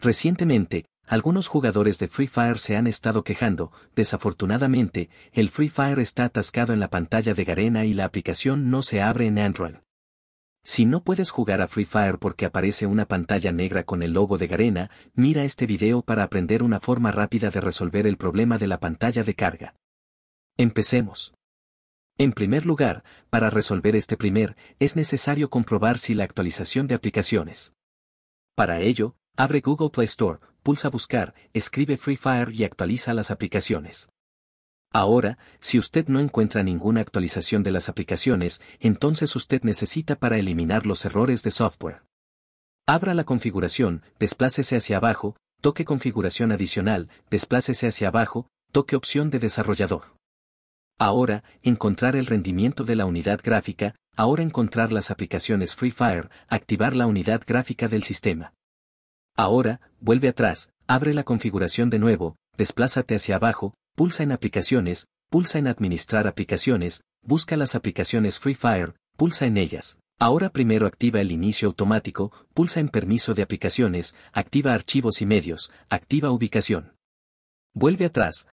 Recientemente, algunos jugadores de Free Fire se han estado quejando, desafortunadamente, el Free Fire está atascado en la pantalla de Garena y la aplicación no se abre en Android. Si no puedes jugar a Free Fire porque aparece una pantalla negra con el logo de Garena, mira este video para aprender una forma rápida de resolver el problema de la pantalla de carga. Empecemos. En primer lugar, para resolver este primer, es necesario comprobar si la actualización de aplicaciones. Para ello, Abre Google Play Store, pulsa Buscar, escribe Free Fire y actualiza las aplicaciones. Ahora, si usted no encuentra ninguna actualización de las aplicaciones, entonces usted necesita para eliminar los errores de software. Abra la configuración, desplácese hacia abajo, toque configuración adicional, desplácese hacia abajo, toque opción de desarrollador. Ahora, encontrar el rendimiento de la unidad gráfica, ahora encontrar las aplicaciones Free Fire, activar la unidad gráfica del sistema. Ahora, vuelve atrás, abre la configuración de nuevo, desplázate hacia abajo, pulsa en aplicaciones, pulsa en administrar aplicaciones, busca las aplicaciones Free Fire, pulsa en ellas. Ahora primero activa el inicio automático, pulsa en permiso de aplicaciones, activa archivos y medios, activa ubicación. Vuelve atrás,